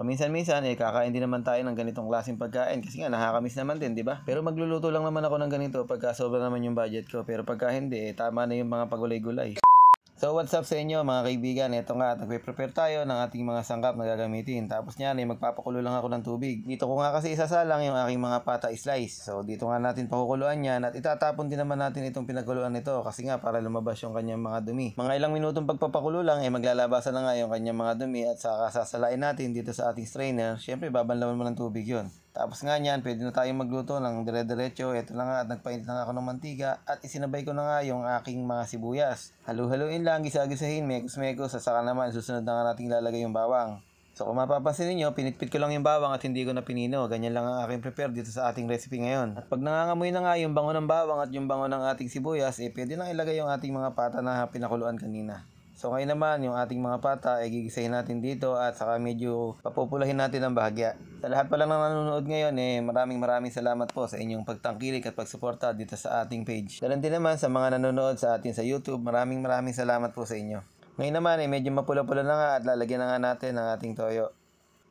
Paminsan-minsan, eh, kakain din naman tayo ng ganitong klaseng pagkain kasi nga nakakamiss naman din, di ba? Pero magluluto lang naman ako ng ganito pagka sobra naman yung budget ko. Pero pagka hindi, eh, tama na yung mga pagulay-gulay. So what's up sa inyo mga kaibigan? Ito nga, nagpe-prepare tayo ng ating mga sangkap na gagamitin. Tapos niyan ay magpapakulo lang ako ng tubig. Dito ko nga kasi isasalang yung aking mga pata slice. So dito nga natin pakukuluan yan at itatapon din naman natin itong pinagkuluan nito kasi nga para lumabas yung kanyang mga dumi. Mga ilang minutong pagpapakulo lang ay eh, maglalabasan na nga yung kanyang mga dumi at saka sasalain natin dito sa ating strainer. Siyempre babanlawan mo ng tubig yon. Tapos nga niyan, pwede na tayong magluto ng dire-diretso. Ito na nga at nagpainit na ako ng mantika at isinabay ko na nga yung aking mga sibuyas. Halu-haluin lang, gisa-gisahin, mekos-mekos, at saka naman susunod na nga nating lalagay yung bawang. So kung mapapansin niyo, pinitpit ko lang yung bawang at hindi ko na pinino. Ganyan lang ang aking prepare dito sa ating recipe ngayon. At pag nangangamoy na nga yung bango ng bawang at yung bango ng ating sibuyas, eh pwede na ilagay yung ating mga pata na pinakuluan kanina. So ngayon naman, yung ating mga pata ay eh, gigisahin natin dito at saka medyo papupulahin natin ang bahagya. Sa lahat pala ng nanonood ngayon, eh, maraming maraming salamat po sa inyong pagtangkilik at pagsuporta dito sa ating page. Ganun din naman sa mga nanonood sa atin sa YouTube, maraming maraming salamat po sa inyo. Ngayon naman, eh, medyo mapula-pula na nga at lalagyan na nga natin ang ating toyo.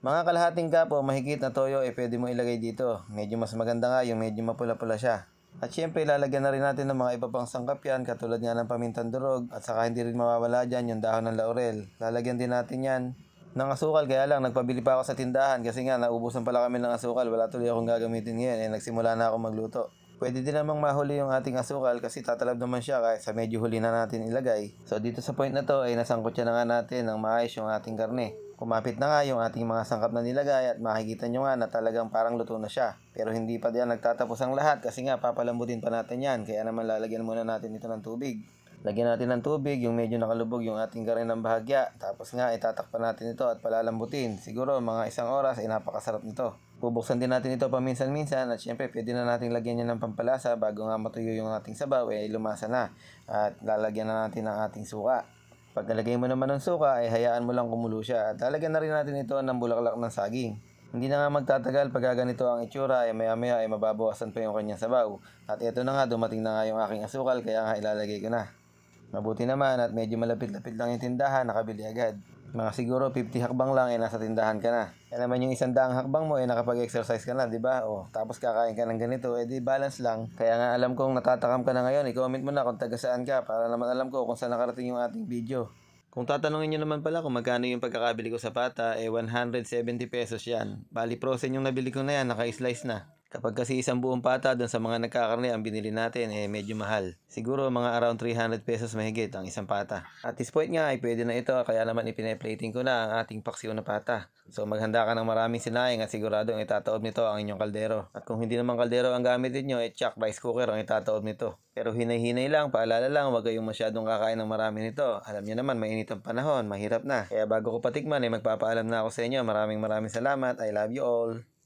Mga kalahating kapo, mahigit na toyo, eh, pwede mo ilagay dito. Medyo mas maganda nga yung medyo mapula-pula siya. At syempre, ilalagyan na rin natin ng mga iba pang sangkap yan, katulad nga ng pamintang durog, at saka hindi rin mawawala dyan yung dahon ng laurel. Lalagyan din natin yan ng asukal, kaya lang nagpabili pa ako sa tindahan kasi nga naubusan pala kami ng asukal, wala tuloy akong gagamitin ngayon, eh nagsimula na ako magluto. Pwede din namang mahuli yung ating asukal kasi tatalab naman siya kahit sa medyo huli na natin ilagay. So dito sa point na to ay nasangkot na nga natin ng maayos yung ating karne. Kumapit na nga yung ating mga sangkap na nilagay at makikita nyo nga na talagang parang luto na siya. Pero hindi pa diyan nagtatapos ang lahat kasi nga papalambutin pa natin yan. Kaya naman lalagyan muna natin ito ng tubig. Lagyan natin ng tubig yung medyo nakalubog yung ating karne ng bahagya. Tapos nga itatakpan natin ito at palalambutin. Siguro mga isang oras ay napakasarap nito. Bubuksan din natin ito paminsan-minsan at syempre pwede na natin lagyan niya ng pampalasa bago nga matuyo yung ating sabaw eh lumasa na at lalagyan na natin ng ating suka. Pag nalagay mo naman ng suka ay eh, hayaan mo lang kumulo siya at lalagyan na rin natin ito ng bulaklak ng saging. Hindi na nga magtatagal pag ganito ang itsura ay eh, maya maya ay eh, mababawasan pa yung kanyang sabaw. At ito na nga dumating na nga yung aking asukal kaya nga ilalagay ko na. Mabuti naman at medyo malapit-lapit lang yung tindahan, nakabili agad. Mga siguro 50 hakbang lang eh nasa tindahan ka na. Eh naman yung isang daang hakbang mo eh nakapag-exercise ka na, di ba? O tapos kakain ka ng ganito, eh di balance lang. Kaya nga alam kong natatakam ka na ngayon, i-comment mo na kung taga saan ka para naman alam ko kung saan nakarating yung ating video. Kung tatanungin nyo naman pala kung magkano yung pagkakabili ko sa pata, eh 170 pesos yan. Bali prosen yung nabili ko na yan, naka-slice na. Kapag kasi isang buong pata doon sa mga nagkakarne ang binili natin, eh medyo mahal. Siguro mga around 300 pesos mahigit ang isang pata. At this point nga ay pwede na ito kaya naman ipinaplating ko na ang ating paksiw na pata. So maghanda ka ng maraming sinaing at siguradong itataob nito ang inyong kaldero. At kung hindi naman kaldero ang gamit niyo, eh chuck rice cooker ang itataob nito. Pero hinay-hinay lang, paalala lang, huwag kayong masyadong kakain ng marami nito. Alam niyo naman, mainit ang panahon, mahirap na. Kaya bago ko patikman, eh, magpapaalam na ako sa inyo. Maraming maraming salamat. I love you all.